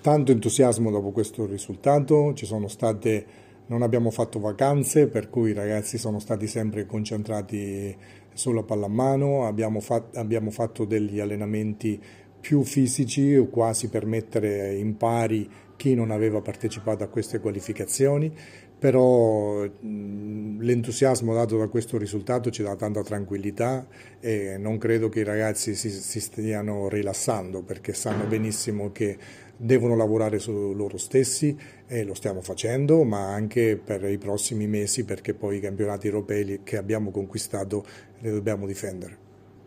tanto entusiasmo dopo questo risultato, ci sono state, non abbiamo fatto vacanze per cui i ragazzi sono stati sempre concentrati sulla pallamano, abbiamo, fat, abbiamo fatto degli allenamenti più fisici quasi per mettere in pari chi non aveva partecipato a queste qualificazioni, però l'entusiasmo dato da questo risultato ci dà tanta tranquillità e non credo che i ragazzi si, si stiano rilassando perché sanno benissimo che devono lavorare su loro stessi e lo stiamo facendo, ma anche per i prossimi mesi perché poi i campionati europei che abbiamo conquistato li dobbiamo difendere.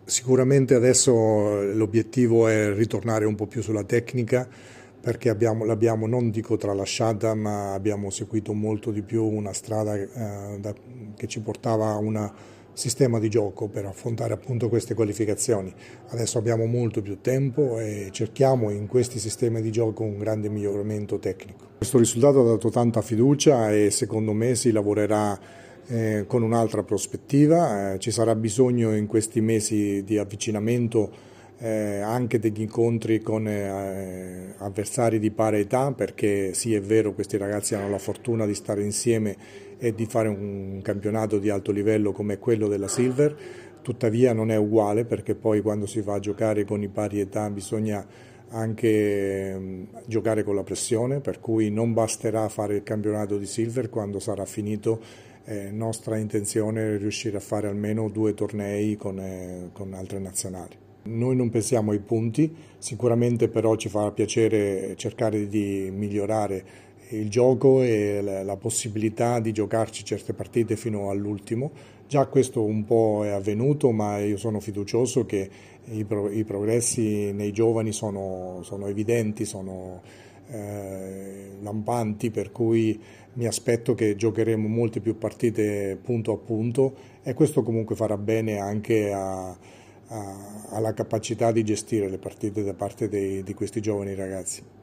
Sicuramente adesso eh, l'obiettivo è ritornare un po' più sulla tecnica perché abbiamo, l'abbiamo, non dico tralasciata, ma abbiamo seguito molto di più una strada eh, da, che ci portava a un sistema di gioco per affrontare appunto queste qualificazioni. Adesso abbiamo molto più tempo e cerchiamo in questi sistemi di gioco un grande miglioramento tecnico. Questo risultato ha dato tanta fiducia e secondo me si lavorerà eh, con un'altra prospettiva, eh, ci sarà bisogno in questi mesi di avvicinamento eh, anche degli incontri con eh, avversari di pari età, perché sì è vero questi ragazzi hanno la fortuna di stare insieme e di fare un campionato di alto livello come quello della Silver, tuttavia non è uguale perché poi quando si va a giocare con i pari età bisogna anche ehm, giocare con la pressione, per cui non basterà fare il campionato di Silver quando sarà finito. Eh, nostra intenzione è riuscire a fare almeno due tornei con, eh, con altre nazionali. Noi non pensiamo ai punti, sicuramente però ci fa piacere cercare di migliorare il gioco e la possibilità di giocarci certe partite fino all'ultimo. Già questo un po' è avvenuto, ma io sono fiducioso che i, pro i progressi nei giovani sono, sono evidenti, sono eh, lampanti, per cui mi aspetto che giocheremo molte più partite punto a punto e questo comunque farà bene anche a alla capacità di gestire le partite da parte dei, di questi giovani ragazzi.